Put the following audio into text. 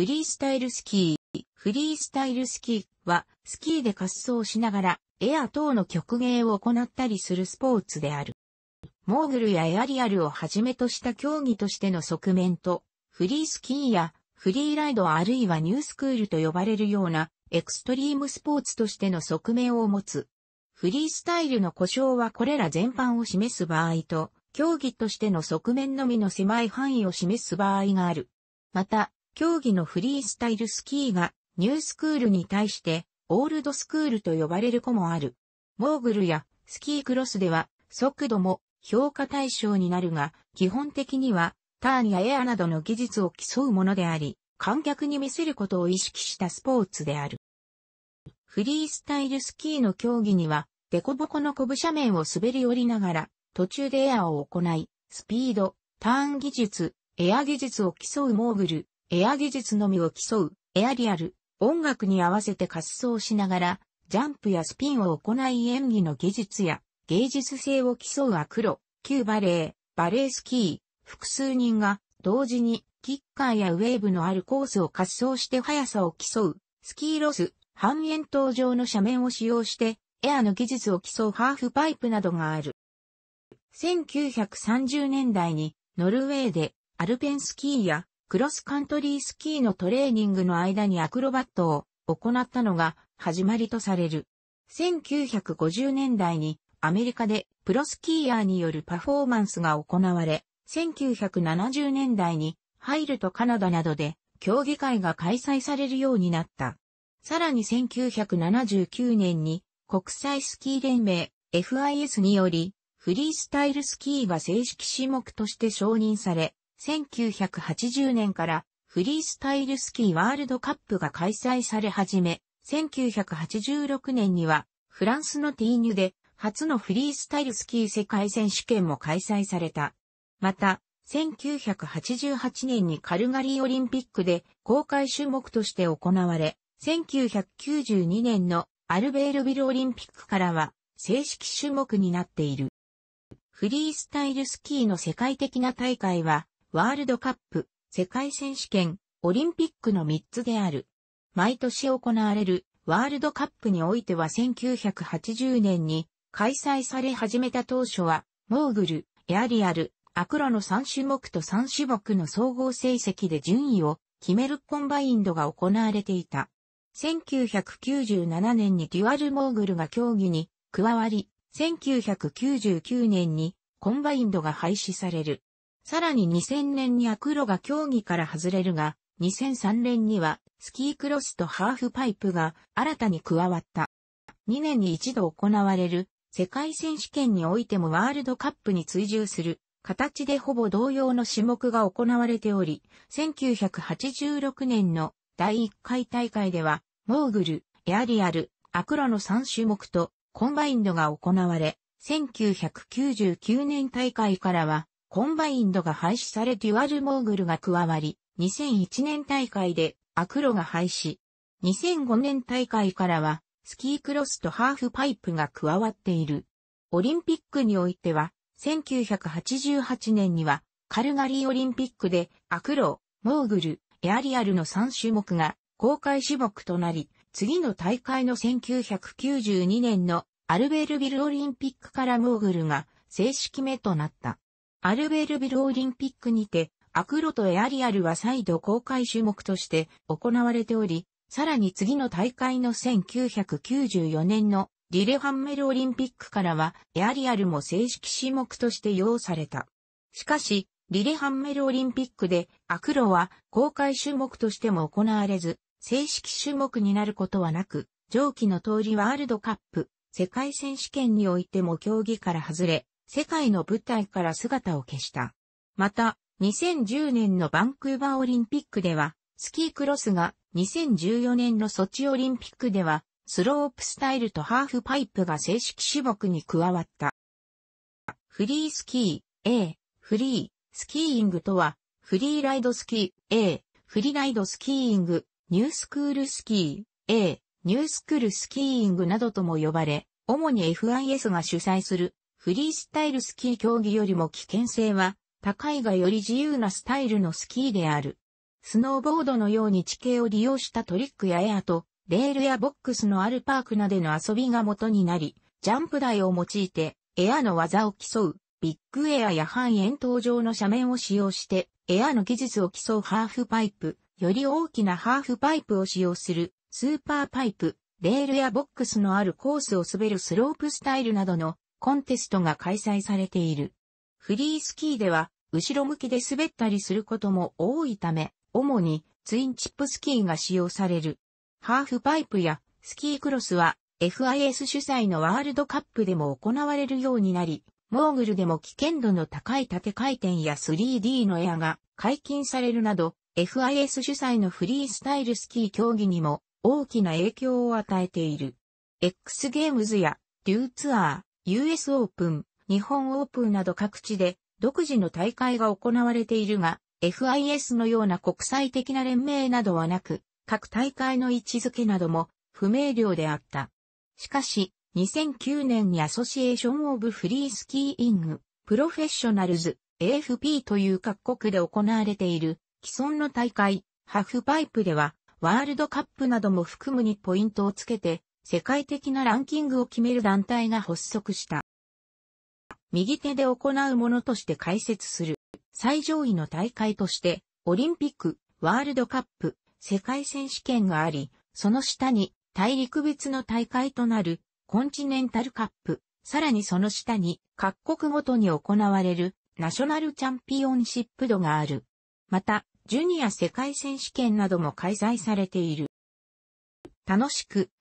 フリースタイルスキー。フリースタイルスキーは、スキーで滑走しながら、エア等の曲芸を行ったりするスポーツである。モーグルやエアリアルをはじめとした競技としての側面と、フリースキーやフリーライドあるいはニュースクールと呼ばれるようなエクストリームスポーツとしての側面を持つ。フリースタイルの故障はこれら全般を示す場合と、競技としての側面のみの狭い範囲を示す場合がある。また、競技のフリースタイルスキーがニュースクールに対してオールドスクールと呼ばれる子もある。モーグルやスキークロスでは速度も評価対象になるが、基本的にはターンやエアなどの技術を競うものであり、観客に見せることを意識したスポーツである。フリースタイルスキーの競技には、デコボコの小部斜面を滑り降りながら、途中でエアを行い、スピード、ターン技術、エア技術を競うモーグル、エア技術のみを競う、エアリアル、音楽に合わせて滑走しながら、ジャンプやスピンを行い演技の技術や芸術性を競うアクロ、旧バレー、バレースキー、複数人が同時にキッカーやウェーブのあるコースを滑走して速さを競う、スキーロス、半円筒状の斜面を使用してエアの技術を競うハーフパイプなどがある。1930年代にノルウェーでアルペンスキーやクロスカントリースキーのトレーニングの間にアクロバットを行ったのが始まりとされる。1950年代にアメリカでプロスキーヤーによるパフォーマンスが行われ、1970年代にハイルとカナダなどで競技会が開催されるようになった。さらに1979年に国際スキー連盟 FIS によりフリースタイルスキーが正式種目として承認され、1980年からフリースタイルスキーワールドカップが開催され始め、1986年にはフランスのティーニュで初のフリースタイルスキー世界選手権も開催された。また、1988年にカルガリーオリンピックで公開種目として行われ、1992年のアルベールビルオリンピックからは正式種目になっている。フリースタイルスキーの世界的な大会はワールドカップ、世界選手権、オリンピックの3つである。毎年行われるワールドカップにおいては1980年に開催され始めた当初は、モーグル、エアリアル、アクロの3種目と3種目の総合成績で順位を決めるコンバインドが行われていた。1997年にデュアルモーグルが競技に加わり、1999年にコンバインドが廃止される。さらに2000年にアクロが競技から外れるが、2003年にはスキークロスとハーフパイプが新たに加わった。2年に一度行われる世界選手権においてもワールドカップに追従する形でほぼ同様の種目が行われており、1986年の第1回大会では、モーグル、エアリアル、アクロの3種目とコンバインドが行われ、1999年大会からはコンバインドが廃止されデュアルモーグルが加わり、2001年大会でアクロが廃止。2005年大会からは、スキークロスとハーフパイプが加わっている。オリンピックにおいては、1988年には、カルガリーオリンピックで、アクロ、モーグル、エアリアルの3種目が公開種目となり、次の大会の1992年のアルベールビルオリンピックからモーグルが正式目となった。アルベールビルオリンピックにて、アクロとエアリアルは再度公開種目として行われており、さらに次の大会の1994年のリレハンメルオリンピックからはエアリアルも正式種目として用された。しかし、リレハンメルオリンピックでアクロは公開種目としても行われず、正式種目になることはなく、上記の通りワールドカップ、世界選手権においても競技から外れ、世界の舞台から姿を消した。また、2010年のバンクーバーオリンピックでは、スキークロスが2014年のソチオリンピックでは、スロープスタイルとハーフパイプが正式種目に加わった。フリースキー A、フリー、スキーイングとは、フリーライドスキー A、フリーライドスキーイング、ニュースクールスキー A、ニュースクールスキーイングなどとも呼ばれ、主に FIS が主催するフリースタイルスキー競技よりも危険性は高いがより自由なスタイルのスキーである。スノーボードのように地形を利用したトリックやエアと、レールやボックスのあるパークなどの遊びが元になり、ジャンプ台を用いてエアの技を競う、ビッグエアや半円筒状の斜面を使用して、エアの技術を競うハーフパイプ、より大きなハーフパイプを使用する、スーパーパイプ、レールやボックスのあるコースを滑るスロープスタイルなどのコンテストが開催されている。フリースキーでは、後ろ向きで滑ったりすることも多いため、主にツインチップスキーが使用される。ハーフパイプやスキークロスは FIS 主催のワールドカップでも行われるようになり、モーグルでも危険度の高い縦回転や 3D のエアが解禁されるなど、FIS 主催のフリースタイルスキー競技にも大きな影響を与えている。X ゲームズやデューツアー、US オープン、日本オープンなど各地で独自の大会が行われているが、FIS のような国際的な連盟などはなく、各大会の位置づけなども不明瞭であった。しかし、2009年にアソシエーション・オブ・フリースキーイング、プロフェッショナルズ、AFP という各国で行われている既存の大会、ハフパイプでは、ワールドカップなども含むにポイントをつけて、世界的なランキングを決める団体が発足した。右手で行うものとして解説する。最上位の大会として、オリンピック、ワールドカップ、世界選手権があり、その下に大陸別の大会となるコンチネンタルカップ、さらにその下に各国ごとに行われるナショナルチャンピオンシップ度がある。また、ジュニア世界選手権なども開催されている。楽しく